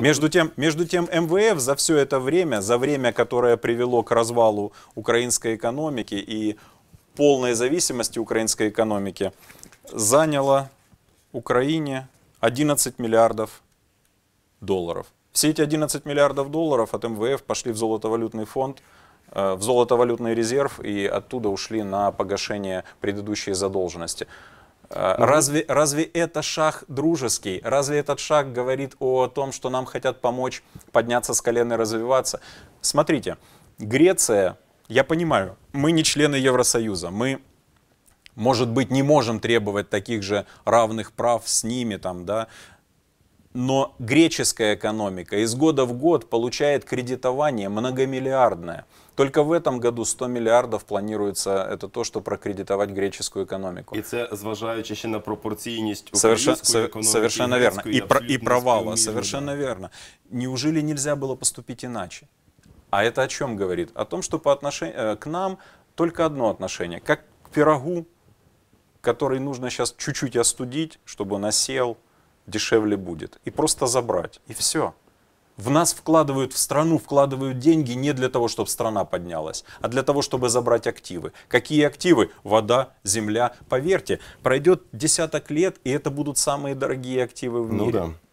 Между тем, между тем МВФ за все это время, за время, которое привело к развалу украинской экономики и полной зависимости украинской экономики, заняло Украине 11 миллиардов долларов. Все эти 11 миллиардов долларов от МВФ пошли в золотовалютный фонд, э, в золотовалютный резерв и оттуда ушли на погашение предыдущей задолженности. Э, разве, разве это шаг дружеский? Разве этот шаг говорит о том, что нам хотят помочь подняться с колен и развиваться? Смотрите, Греция, я понимаю, мы не члены Евросоюза, мы, может быть, не можем требовать таких же равных прав с ними, там, да, но греческая экономика из года в год получает кредитование многомиллиардное. Только в этом году 100 миллиардов планируется это то, что прокредитувати греческу економіку. І це зважаючи ще на пропорційність совершенно Совершенно верно. и и і провала, совершенно верно. Неужели нельзя было поступить иначе? А это о чем говорит? О том, что по отношению э, к нам только одно отношение. Как к пирогу, который нужно сейчас чуть-чуть остудить, чтобы он осел, дешевле будет. И просто забрать. И все. В нас вкладывают, в страну вкладывают деньги не для того, чтобы страна поднялась, а для того, чтобы забрать активы. Какие активы? Вода, земля. Поверьте, пройдет десяток лет, и это будут самые дорогие активы в ну мире. Ну да.